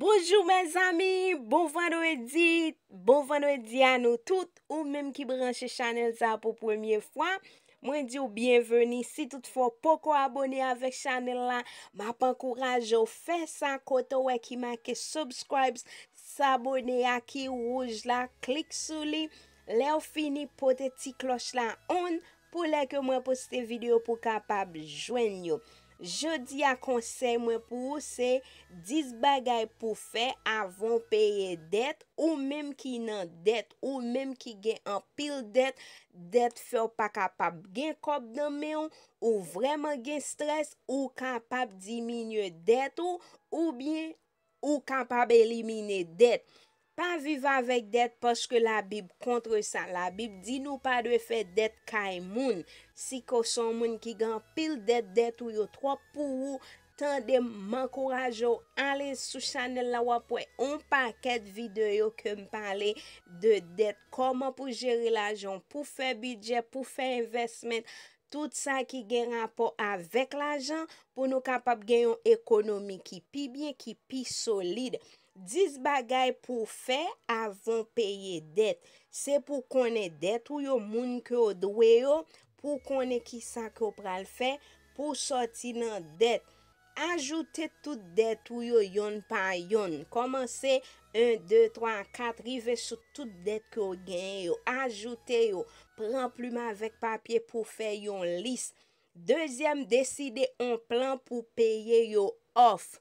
Bonjour mes amis, bon vendredi, bon vendredi a nou tout ou menm ki branche chanel sa pou pwemye fwa Mwen di ou bienveni, si tout fwa pou ko abone avek chanel la, ma pou ankoraj ou fe san koto we ki manke subscribe, sabone a ki ou ouj la, klik sou li Le ou fini pou te ti kloch la on, pou le ke mwen poste video pou kapab jwen yo Je di a konsey mwen pou ou se, dis bagay pou fe avon peye det ou mem ki nan det ou mem ki gen an pil det, det fe ou pa kapap gen kop dan men ou vreman gen stres ou kapap diminye det ou ou bien ou kapap elimine det. Pa vive avèk det pòske la bib kontre sa. La bib di nou pa dwe fè det kaj moun. Si kò son moun ki gan pil det det ou yo. Tro pou ou tan de mankouraj yo. Ale sou chanel la wapwe. On pa ket videyo ke m pale de det. Koman pou jeri la joun. Pou fè bidjet. Pou fè investmen. Tout sa ki gen rapò avèk la joun. Pou nou kapap gen yon ekonomi ki pi bie ki pi solide. Dis bagay pou fe avon peye det. Se pou konen det ou yo moun ki yo dwe yo, pou konen ki sa ki yo pral fe, pou soti nan det. Ajoute tout det ou yo yon pa yon. Komanse 1, 2, 3, 4, rive sou tout det ki yo gen yo. Ajoute yo, pran plume avik papye pou fe yon lis. Dezyem, deside yon plan pou peye yo off.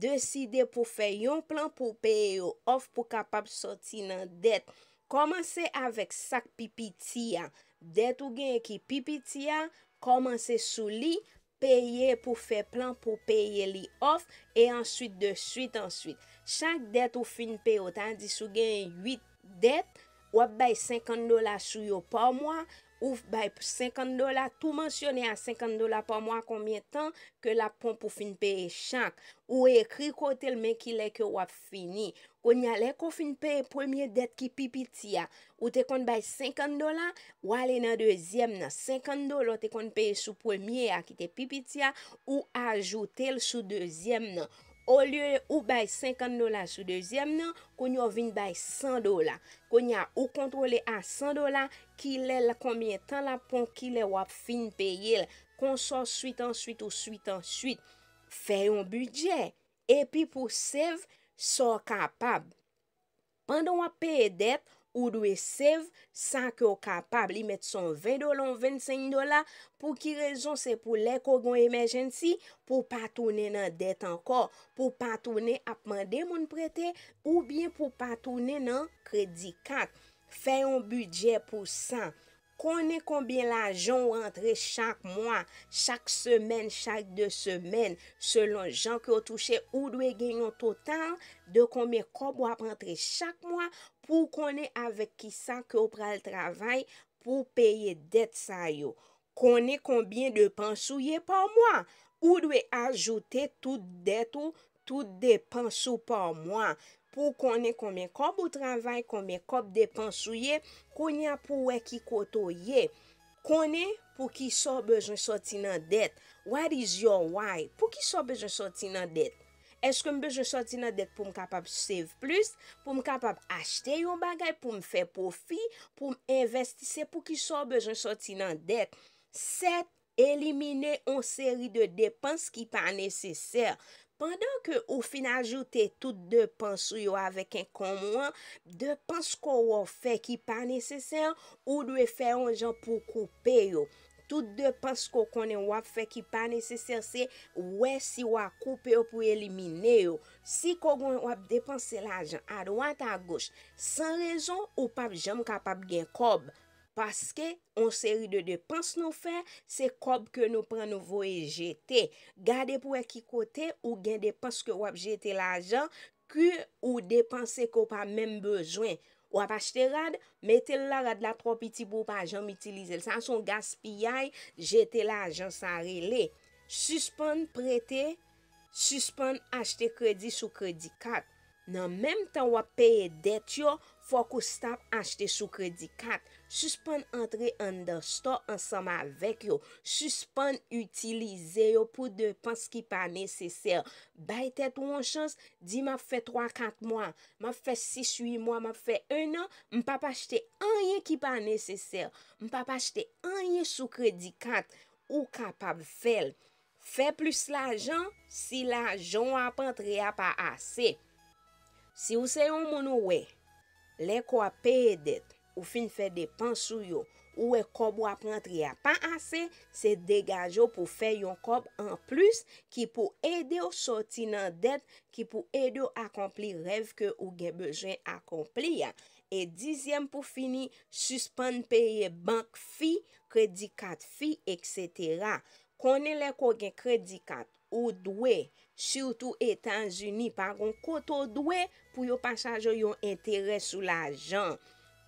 Deside pou fe yon plan pou peye yo of pou kapap soti nan det. Komanse avèk sak pipi tiyan. Det ou gen ki pipi tiyan, komanse sou li, peye pou fe plan pou peye li of, e answit de swit answit. Chak det ou fin peyo, tandis ou gen 8 det, wap bay 50 dola sou yo pa mwa, Ou bay 50 dola, tou mansyone a 50 dola pa mwa koumye tan ke la pon pou finpeye chak. Ou ekri kote l men ki lek yo wap fini. Ou nye alek pou finpeye poumye det ki pipiti ya. Ou te kon bay 50 dola, wale nan dezyem nan. 50 dolo te kon peye sou poumye ya ki te pipiti ya, ou ajoute l sou dezyem nan. O liye ou bay 50 dola sou dezyem nan, kon yo vin bay 100 dola. Kon ya ou kontrole a 100 dola, ki le la konbien tan la pon ki le wap fin peye. Kon so suite ansuite ou suite ansuite. Fè yon budget. E pi pou save, so kapab. Pando wap peye dete, Ou dwe sev san ki yo kapab li met son 20 dola ou 25 dola pou ki rezon se pou lek o gon emergency pou patounen nan det ankor, pou patounen ap mande moun prete ou bien pou patounen nan kredi kat. Fè yon budget pou san. Konen konbien la joun rentre chak mwa, chak semen, chak de semen, selon jan ke ou touche ou dwe genyon total de konbien konbo ap rentre chak mwa pou konen avek kisa ke ou pral travay pou peye det sa yo. Konen konbien de pensou ye par mwa ou dwe ajoute tout det ou tout de pensou par mwa pou konen konmen kob ou travay, konmen kob depans ou ye, konen pou wè ki koto ye. Konen pou ki sor bejoun soti nan det. What is your why? Pou ki sor bejoun soti nan det? Eske m bejoun soti nan det pou m kapab save plus? Pou m kapab achte yon bagay pou m fe pofi? Pou m investise pou ki sor bejoun soti nan det? 7. Elimine yon seri de depans ki pa neseser. Pandan ke ou fin ajoute tout de pan sou yo avek en kon mwen, de pan sko wap fe ki pa neseser ou dwe fe an jan pou koupe yo. Tout de pan sko konen wap fe ki pa neseser se wè si wap koupe yo pou elimine yo. Si kogon wap depanse la jan arwant a goch san rejon ou pap jam kapap gen kob. Paske, on seri de depans nou fe, se kop ke nou pren nou vo e jeté. Gade pou ek ki kote ou gen depans ke wap jeté la ajan, ku ou depans se kop a menm bezwen. Wap achte rad, metel la rad la trop iti pou pa ajan m'utilize. San son gaspiyay, jeté la ajan sa rele. Suspon prete, suspon achte kredi sou kredi kat. Nan menm tan wap peye det yo, Fwa kou stap achte sou kredi kat. Suspon entre under store ansama vek yo. Suspon utilize yo pou de pens ki pa neseser. Bay tete ou an chans, di ma fe 3-4 mwa. Ma fe 6-8 mwa, ma fe 1 an. Mpa pa achte anye ki pa neseser. Mpa pa achte anye sou kredi kat. Ou kapab fel. Fe plus la jan, si la jan wap entrea pa ase. Si ou se yon moun ou wey. Le kwa peye det, ou fin fe depan sou yo, ou e kob wap rentri ya pa ase, se degaje yo pou fe yon kob an plus ki pou ede yo soti nan det, ki pou ede yo akompli rev ke ou gen bejen akompli ya. E dizyem pou fini, suspande peye bank fi, kredi kat fi, etc., konen lè kwen gen kredikat ou dwe, sirtou Etan Zuni, paron koto dwe pou yo pasajon yon entere sou la jan.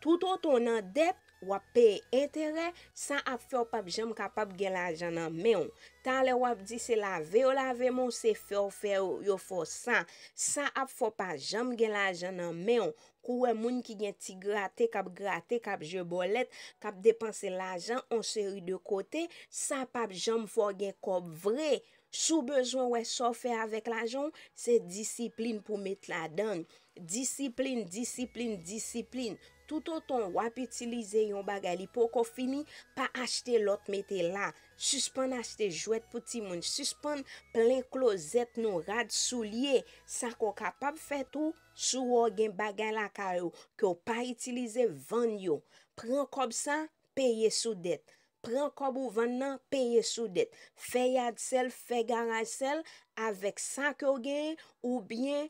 Touto ton nan dep, Wap pe entere, san ap fò pap jom kap ap gen la jan nan men. Tan le wap di se la ve ou la ve moun se fò ou fò san. San ap fò pa jom gen la jan nan men. Kou wè moun ki gen ti gratè kap gratè kap je bolèt. Kap depanse la jan, on se ri de kote. San ap pap jom fò gen kop vre. Sou bezwen wè so fè avèk la jan, se disiplin pou met la dan. Disiplin, disiplin, disiplin. Touton ton wap itilize yon bagay li pou ko fini, pa achete lot mette la. Suspon achete jwet pou ti moun. Suspon plen klozet nou rad sou liye. San ko kapab fet ou, sou ou gen bagay la ka yo. Ke ou pa itilize, ven yo. Pren kob sa, peye sou det. Pren kob ou ven nan, peye sou det. Fe yad sel, fe garaj sel, avek san ke ou gen ou bien...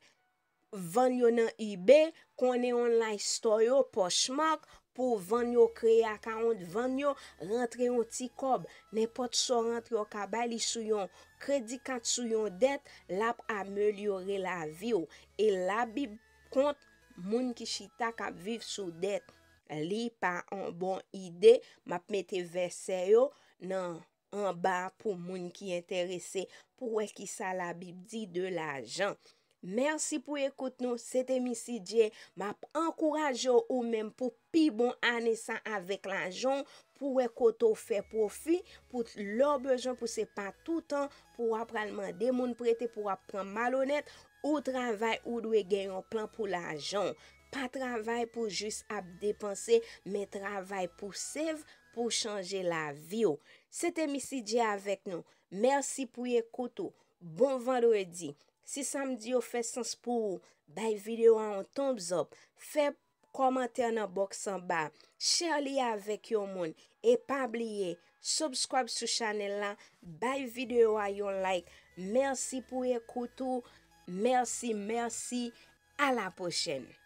Vanyo nan ibe, kone yon la istoryo poschmak pou vanyo kreye akound, vanyo rentre yon ti kob. Nè pot so rentre yon kabali sou yon kredi kat sou yon det, lap amelyore la viyo. E la bib kont moun ki chita kap viv sou det. Li pa an bon ide, map mette veseyo nan an ba pou moun ki enterese pou wè ki sa la bib di de la jant. Mersi pou ekoute nou, sete misi dje. Ma pankouraj yo ou menm pou pi bon anesan avek la jon, pou ekoto fe profi, pou lor bejon pou se pa toutan, pou ap pralman demoun prete pou ap pran malonet, ou travay ou dwe genyon plan pou la jon. Pa travay pou jis ap depanse, men travay pou sev, pou chanje la vi yo. Sete misi dje avek nou. Mersi pou ekoto. Bon vendredi. Si sa mdi yo fe sens pou ou, bay videwa yon tombzop, fe komante nan bok san ba, share li ya avek yon moun, e pa abliye, subscribe sou chanel la, bay videwa yon like, mersi pou ekoutou, mersi, mersi, ala pochene.